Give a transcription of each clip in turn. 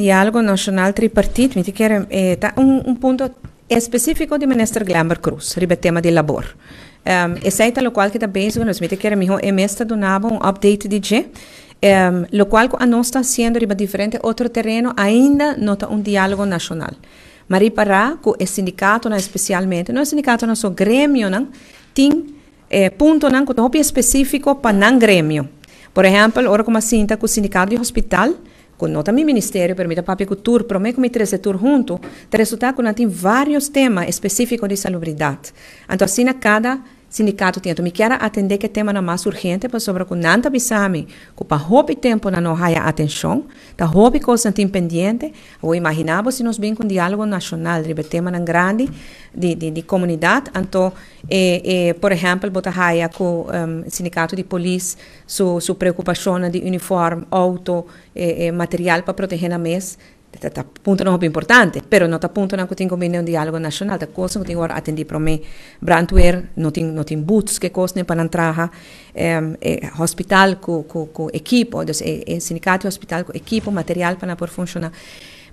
dialogo no con altri partiti, mi chiede eh, un, un, punto specifico di Ministro Glamour Cruz, ribe tema del lavoro. Um, ehm, e sei talo qual che da benissimo, mi chiede mi ho emesta donava un update di G, um, lo qual a non sta facendo, riba differente altro terreno, ainda nota un dialogo nazionale. Ma riparà che il sindicato, na, specialmente, non il sindicato, non so gremio, non, tin, eh, punto, non, con un specifico per non gremio. Per esempio, ora come sinta con il sindicato di ospedale, com nota mi Ministério pero papi cultura, prometo mi tres tour junto, te resulta que tem vários temas específicos de salubridade. Então, assim, a cada sindicato tento me quer atender que tema na mais urgente para sobre com nanta bisame com para hobby tempo na não raia atenção tá hobby coisa tem pendente eu imaginava se nós bem com diálogo nacional de tema na grande de, de, de comunidade então eh, eh, por exemplo botar raia com um, sindicato de polícia su su preocupação de uniforme auto eh, eh material para proteger a mesa Está punto não é importante, pero não está punto não que tem convênio um diálogo nacional, tá coisa que tem agora atendi para mim, brandware, não tem não tem boots que coisa para entrar, é, hospital com com com equipo, então é, é sindicato hospital com equipo, material para por funcionar.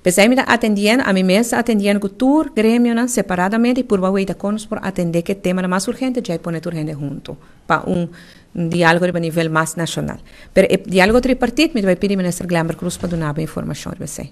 Pensei me atendendo, a mim mesa atendendo com tour grêmio não, separadamente e por baixo com nos atender que tema mais urgente, já põe urgente junto, para um diálogo a nível mais nacional. Mas o eh, diálogo tripartite me vai pedir ministro Glamour Cruz para dar informação a você.